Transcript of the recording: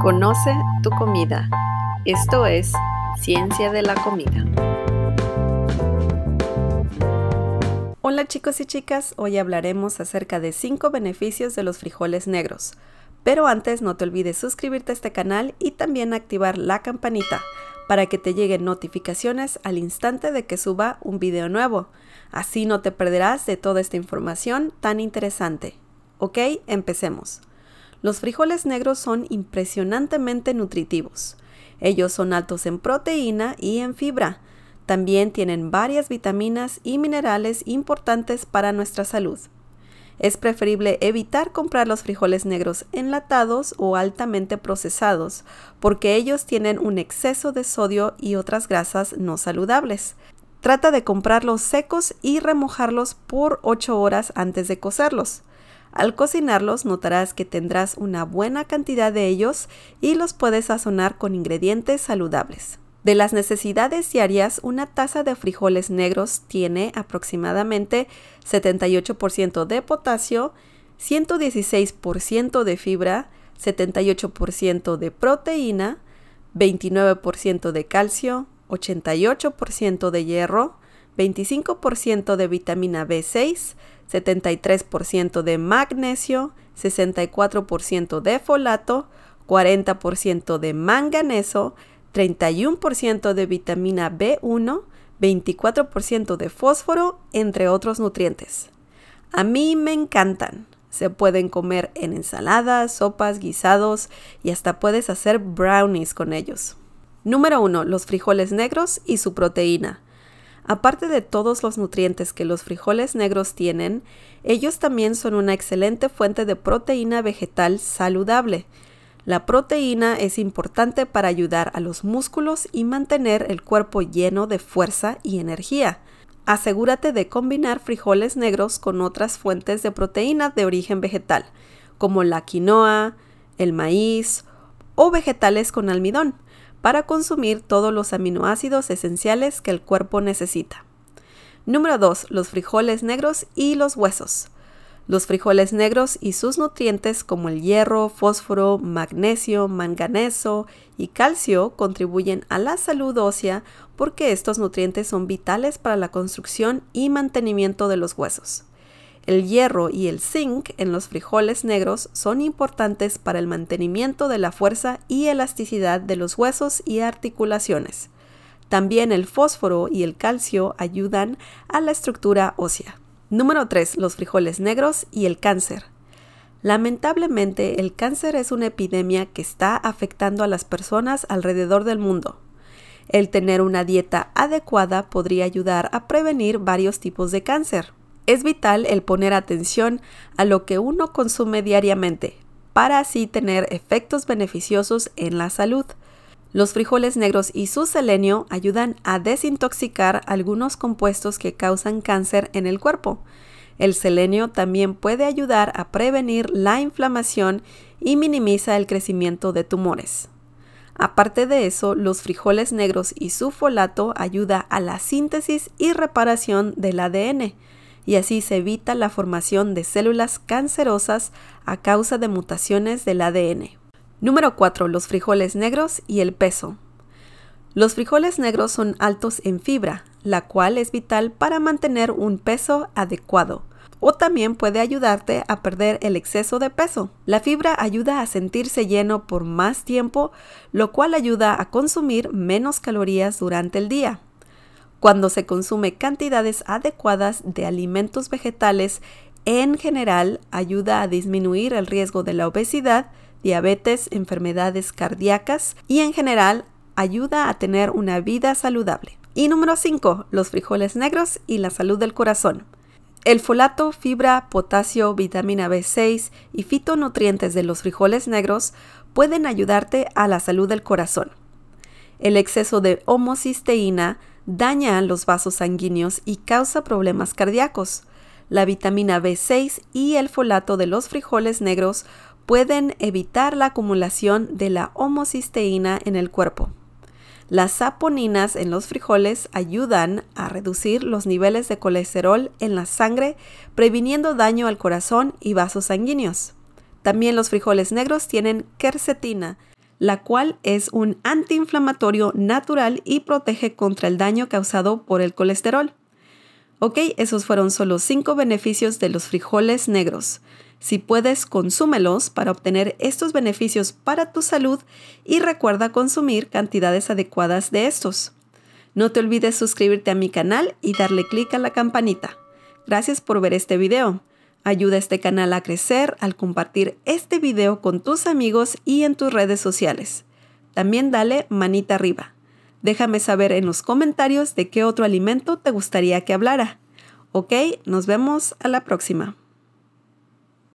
Conoce tu comida. Esto es Ciencia de la Comida. Hola chicos y chicas, hoy hablaremos acerca de 5 beneficios de los frijoles negros. Pero antes no te olvides suscribirte a este canal y también activar la campanita para que te lleguen notificaciones al instante de que suba un video nuevo. Así no te perderás de toda esta información tan interesante. ¿Ok? Empecemos. Los frijoles negros son impresionantemente nutritivos. Ellos son altos en proteína y en fibra. También tienen varias vitaminas y minerales importantes para nuestra salud. Es preferible evitar comprar los frijoles negros enlatados o altamente procesados, porque ellos tienen un exceso de sodio y otras grasas no saludables. Trata de comprarlos secos y remojarlos por 8 horas antes de cocerlos. Al cocinarlos notarás que tendrás una buena cantidad de ellos y los puedes sazonar con ingredientes saludables. De las necesidades diarias, una taza de frijoles negros tiene aproximadamente 78% de potasio, 116% de fibra, 78% de proteína, 29% de calcio, 88% de hierro, 25% de vitamina B6, 73% de magnesio, 64% de folato, 40% de manganeso, 31% de vitamina B1, 24% de fósforo, entre otros nutrientes. A mí me encantan. Se pueden comer en ensaladas, sopas, guisados y hasta puedes hacer brownies con ellos. Número 1. Los frijoles negros y su proteína. Aparte de todos los nutrientes que los frijoles negros tienen, ellos también son una excelente fuente de proteína vegetal saludable. La proteína es importante para ayudar a los músculos y mantener el cuerpo lleno de fuerza y energía. Asegúrate de combinar frijoles negros con otras fuentes de proteína de origen vegetal, como la quinoa, el maíz o vegetales con almidón para consumir todos los aminoácidos esenciales que el cuerpo necesita. Número 2. Los frijoles negros y los huesos. Los frijoles negros y sus nutrientes como el hierro, fósforo, magnesio, manganeso y calcio contribuyen a la salud ósea porque estos nutrientes son vitales para la construcción y mantenimiento de los huesos. El hierro y el zinc en los frijoles negros son importantes para el mantenimiento de la fuerza y elasticidad de los huesos y articulaciones. También el fósforo y el calcio ayudan a la estructura ósea. Número 3. Los frijoles negros y el cáncer. Lamentablemente, el cáncer es una epidemia que está afectando a las personas alrededor del mundo. El tener una dieta adecuada podría ayudar a prevenir varios tipos de cáncer, es vital el poner atención a lo que uno consume diariamente para así tener efectos beneficiosos en la salud. Los frijoles negros y su selenio ayudan a desintoxicar algunos compuestos que causan cáncer en el cuerpo. El selenio también puede ayudar a prevenir la inflamación y minimiza el crecimiento de tumores. Aparte de eso, los frijoles negros y su folato ayuda a la síntesis y reparación del ADN y así se evita la formación de células cancerosas a causa de mutaciones del ADN. Número 4. Los frijoles negros y el peso. Los frijoles negros son altos en fibra, la cual es vital para mantener un peso adecuado o también puede ayudarte a perder el exceso de peso. La fibra ayuda a sentirse lleno por más tiempo, lo cual ayuda a consumir menos calorías durante el día cuando se consume cantidades adecuadas de alimentos vegetales, en general ayuda a disminuir el riesgo de la obesidad, diabetes, enfermedades cardíacas y en general ayuda a tener una vida saludable. Y número 5, los frijoles negros y la salud del corazón. El folato, fibra, potasio, vitamina B6 y fitonutrientes de los frijoles negros pueden ayudarte a la salud del corazón. El exceso de homocisteína daña los vasos sanguíneos y causa problemas cardíacos. La vitamina B6 y el folato de los frijoles negros pueden evitar la acumulación de la homocisteína en el cuerpo. Las saponinas en los frijoles ayudan a reducir los niveles de colesterol en la sangre, previniendo daño al corazón y vasos sanguíneos. También los frijoles negros tienen quercetina, la cual es un antiinflamatorio natural y protege contra el daño causado por el colesterol. Ok, esos fueron solo 5 beneficios de los frijoles negros. Si puedes, consúmelos para obtener estos beneficios para tu salud y recuerda consumir cantidades adecuadas de estos. No te olvides suscribirte a mi canal y darle clic a la campanita. Gracias por ver este video. Ayuda a este canal a crecer al compartir este video con tus amigos y en tus redes sociales. También dale manita arriba. Déjame saber en los comentarios de qué otro alimento te gustaría que hablara. Ok, nos vemos a la próxima.